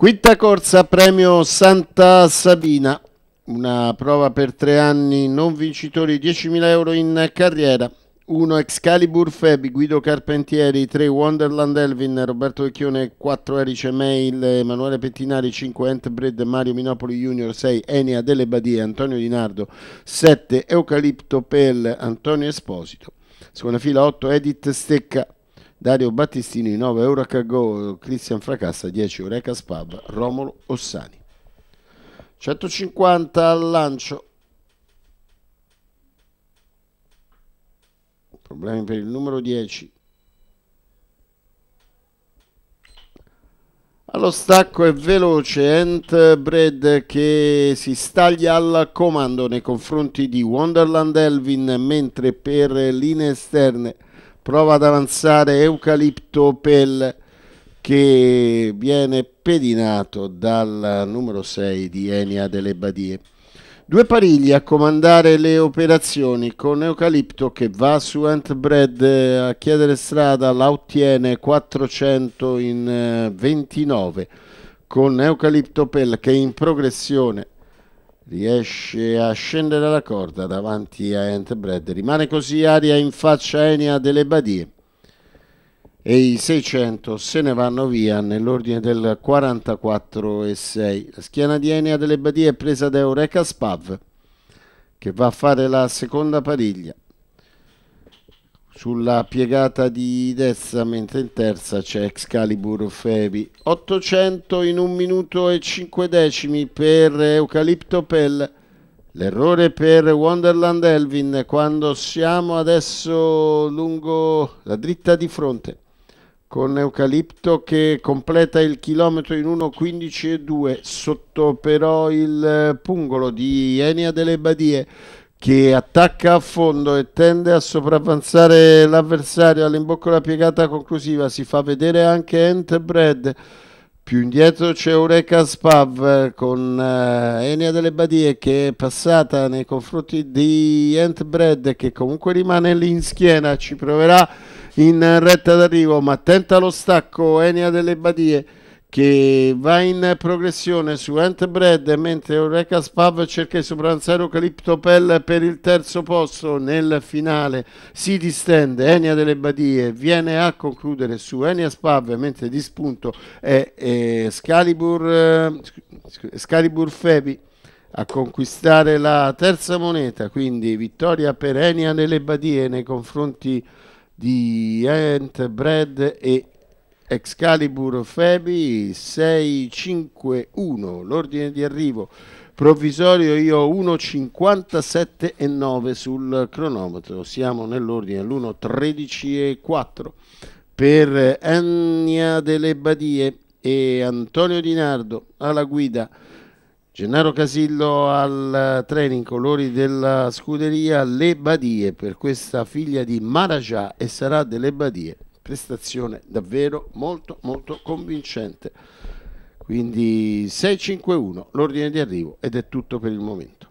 Quinta corsa premio Santa Sabina, una prova per tre anni non vincitori, 10.000 euro in carriera. 1 Excalibur Febi, Guido Carpentieri, 3 Wonderland Elvin, Roberto Vecchione, 4 Erice Mail, Emanuele Pettinari, 5 Entbred, Mario Minopoli Junior, 6 Enea Delle Badie, Antonio Di Nardo, 7 Eucalipto Pel, Antonio Esposito. Seconda fila 8 Edith Stecca, Dario Battistini 9 euro a Cagò, Cristian Fracassa 10 Oreca Spab, Romolo Ossani. 150 al lancio. Problemi per il numero 10. Allo stacco è veloce Entbred che si staglia al comando nei confronti di Wonderland Elvin mentre per linee esterne prova ad avanzare Eucalipto Pel che viene pedinato dal numero 6 di Enia delle Badie. Due parigli a comandare le operazioni con Eucalipto che va su Antbred eh, a chiedere strada, la ottiene 400 in 29 eh, con Eucalipto Pel che è in progressione riesce a scendere la corda davanti a Entbred, rimane così aria in faccia a Enia delle Badie e i 600 se ne vanno via nell'ordine del 44 e 6. La schiena di Enia delle Badie è presa da Eureka Spav che va a fare la seconda pariglia sulla piegata di destra, mentre in terza c'è Excalibur Fevi. 800 in un minuto e 5 decimi per Eucalipto Pell. L'errore per Wonderland Elvin quando siamo adesso lungo la dritta di fronte con Eucalipto che completa il chilometro in 1.15 e 2 sotto però il eh, pungolo di Enia delle Badie che attacca a fondo e tende a sopravvanzare l'avversario all'imbocco la piegata conclusiva si fa vedere anche Entebred più indietro c'è Eureka Spav con eh, Enia delle Badie che è passata nei confronti di Entbred che comunque rimane lì in schiena, ci proverà in retta d'arrivo ma tenta lo stacco Enia delle Badie che va in progressione su Entbred mentre Eureka Spav cerca il sopravanzare Eucalipto Pell per il terzo posto nel finale si distende Enia delle Badie viene a concludere su Enia Spav mentre di spunto è, è Scalibur, eh, Scalibur Febi a conquistare la terza moneta quindi vittoria per Enia delle Badie nei confronti di Entbred e Excalibur Febi 651, l'ordine di arrivo provvisorio io 1.57 e 9 sul cronometro, siamo nell'ordine all'1.13 e 4 per Ennia delle Badie e Antonio Di Nardo alla guida. Gennaro Casillo al training colori della scuderia Le Badie per questa figlia di Marajà e sarà delle Badie prestazione davvero molto molto convincente quindi 6-5-1 l'ordine di arrivo ed è tutto per il momento